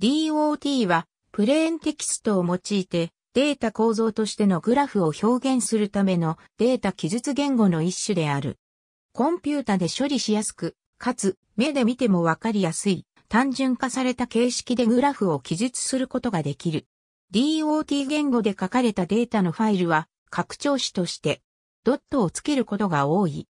DOT は、プレーンテキストを用いて、データ構造としてのグラフを表現するためのデータ記述言語の一種である。コンピュータで処理しやすく、かつ、目で見てもわかりやすい、単純化された形式でグラフを記述することができる。DOT 言語で書かれたデータのファイルは、拡張子として、ドットをつけることが多い。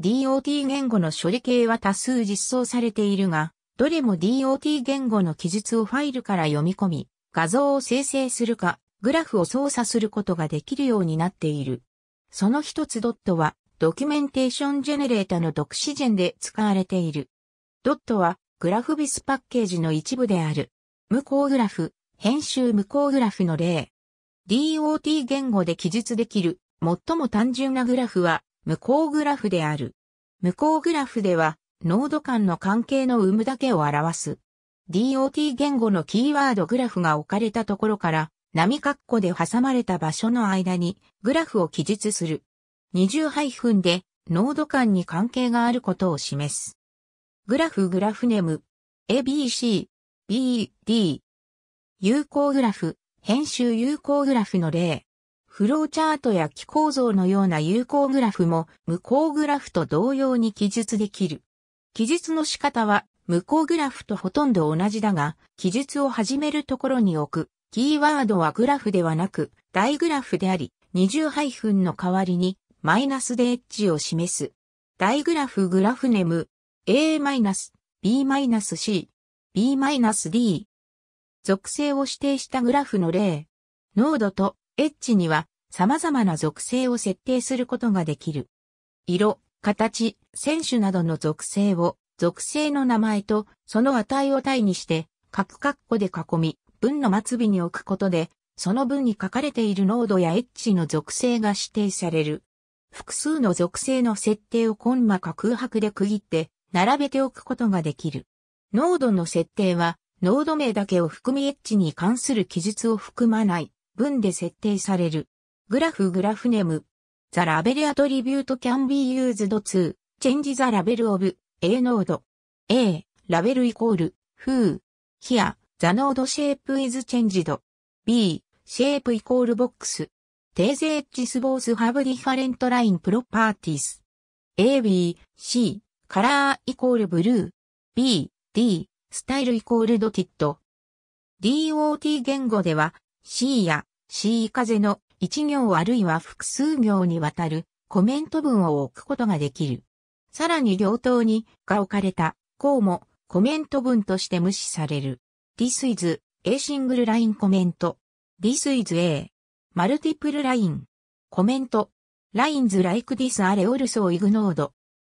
DOT 言語の処理系は多数実装されているが、どれも DOT 言語の記述をファイルから読み込み、画像を生成するか、グラフを操作することができるようになっている。その一つドットは、ドキュメンテーションジェネレータの読詞源で使われている。ドットは、グラフビスパッケージの一部である。無効グラフ、編集無効グラフの例。DOT 言語で記述できる、最も単純なグラフは、無効グラフである。無効グラフでは、濃度間の関係の有無だけを表す。DOT 言語のキーワードグラフが置かれたところから、波括弧で挟まれた場所の間にグラフを記述する。二重配分で濃度間に関係があることを示す。グラフグラフネム ABC、BD 有効グラフ、編集有効グラフの例。フローチャートや気構造のような有効グラフも無効グラフと同様に記述できる。記述の仕方は、無効グラフとほとんど同じだが、記述を始めるところに置く、キーワードはグラフではなく、大グラフであり、二重ハイフンの代わりに、マイナスでエッジを示す。大グラフグラフネム、A-、B-C、B-D。属性を指定したグラフの例。濃度とエッジには様々な属性を設定することができる。色、形、選手などの属性を、属性の名前とその値を対にして、各括弧で囲み、文の末尾に置くことで、その文に書かれている濃度やエッジの属性が指定される。複数の属性の設定をコンマか空白で区切って、並べておくことができる。濃度の設定は、濃度名だけを含みエッジに関する記述を含まない文で設定される。グラフグラフネム、The label attribute can be used to change the label of a node. A, label Equal who. Here, the node shape is changed. B, shape Equal box. These edges both have different line properties. A, B, C, color Equal blue. B, D, style Equal dotted. DOT 言語では C や C 風の一行あるいは複数行にわたるコメント文を置くことができる。さらに両頭にが置かれた項もコメント文として無視される。This is a single line コメント。This is a multiple line コメント。Lines like this are also ignored.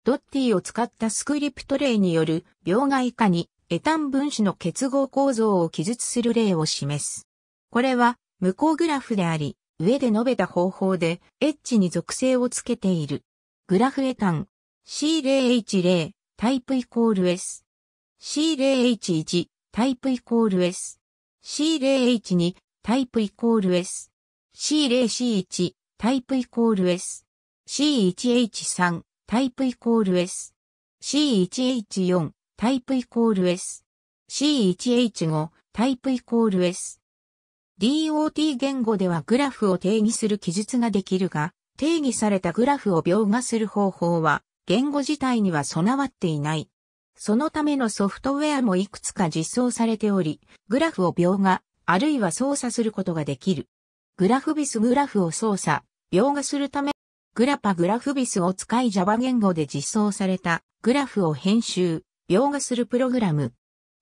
ドッティを使ったスクリプト例による病害化にエタン分子の結合構造を記述する例を示す。これは無効グラフであり、上で述べた方法で、エッジに属性をつけている。グラフエタン C0H0 タイプイコール S。C0H1 タイプイコール S。C0H2 タイプイコール S。C0C1 タイプイコール S。C1H3 タイプイコール S。C1H4 タイプイコール S。C1H5 タイプイコール S。DOT 言語ではグラフを定義する記述ができるが、定義されたグラフを描画する方法は、言語自体には備わっていない。そのためのソフトウェアもいくつか実装されており、グラフを描画、あるいは操作することができる。グラフビスグラフを操作、描画するため、グラパグラフビスを使い Java 言語で実装されたグラフを編集、描画するプログラム。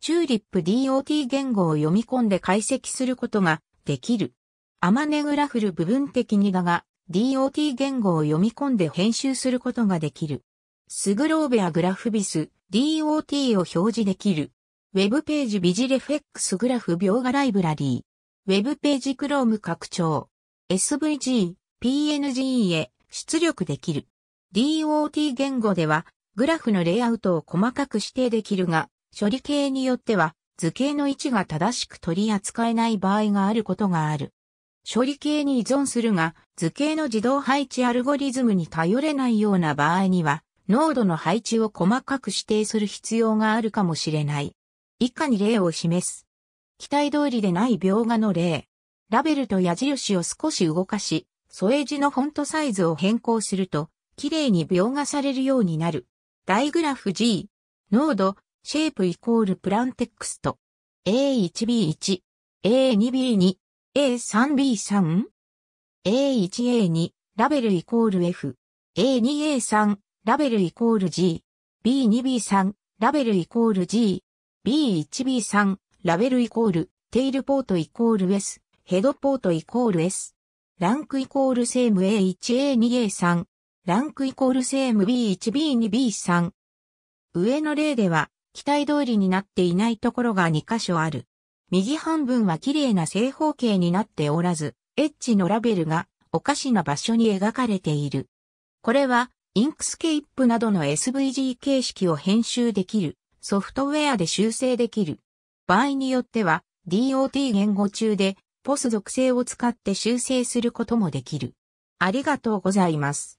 チューリップ DOT 言語を読み込んで解析することができる。アマネグラフル部分的にだが、DOT 言語を読み込んで編集することができる。スグローベアグラフビス DOT を表示できる。ウェブページビジレフェックスグラフ描画ライブラリー。ウェブページクローム拡張。SVG、PNG へ出力できる。DOT 言語では、グラフのレイアウトを細かく指定できるが、処理系によっては、図形の位置が正しく取り扱えない場合があることがある。処理系に依存するが、図形の自動配置アルゴリズムに頼れないような場合には、濃度の配置を細かく指定する必要があるかもしれない。以下に例を示す。期待通りでない描画の例。ラベルと矢印を少し動かし、添え字のフォントサイズを変更すると、綺麗に描画されるようになる。大グラフ G。濃度、シェイプイコールプランテックスト。A1B1、A2B2、A3B3、A1A2、ラベルイコール F、A2A3、ラベルイコール G、B2B3、ラベルイコール G、B1B3、ラベルイコール、テイルポートイコール S、ヘドポートイコール S、ランクイコールセーム A1A2A3、ランクイコールセーム B1B2B3。上の例では、期待通りになっていないところが2箇所ある。右半分は綺麗な正方形になっておらず、エッジのラベルがおかしな場所に描かれている。これは、インクスケープなどの SVG 形式を編集できる、ソフトウェアで修正できる。場合によっては、DOT 言語中で、ポス属性を使って修正することもできる。ありがとうございます。